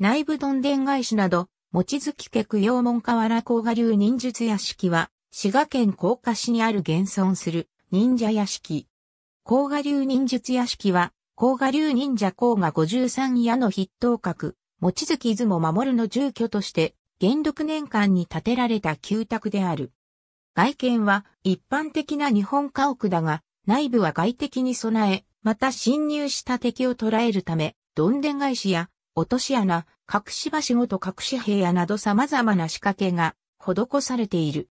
内部どんでん返しなど、もちづき家供養門河原甲賀流忍術屋敷は、滋賀県甲賀市にある現存する忍者屋敷。甲賀流忍術屋敷は、甲賀流忍者甲賀53屋の筆頭閣、もちづき出雲守の住居として、元禄年間に建てられた旧宅である。外見は一般的な日本家屋だが、内部は外敵に備え、また侵入した敵を捕らえるため、どんでん返しや落とし穴、隠し場仕事隠し部屋など様々な仕掛けが施されている。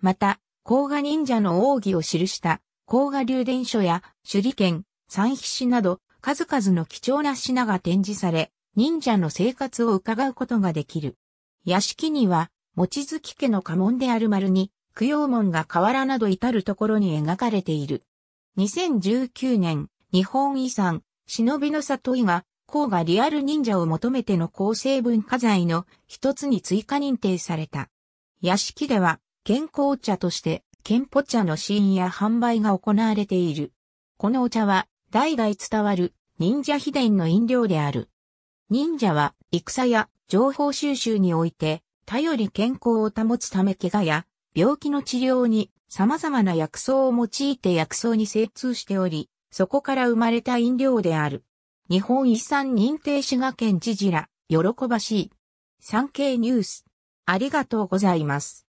また、甲賀忍者の奥義を記した甲賀流伝書や手裏剣、三筆紙など数々の貴重な品が展示され、忍者の生活を伺うことができる。屋敷には、餅月家の家紋である丸に、供養門が河原など至るところに描かれている。2019年、日本遺産、忍びの里伊賀、項がリアル忍者を求めての構成文化財の一つに追加認定された。屋敷では、健康茶として、健保茶の試飲や販売が行われている。このお茶は、代々伝わる忍者秘伝の飲料である。忍者は、戦や情報収集において、頼り健康を保つため怪我や病気の治療に様々な薬草を用いて薬草に精通しており、そこから生まれた飲料である。日本遺産認定滋賀県知事ら、喜ばしい。産経ニュース。ありがとうございます。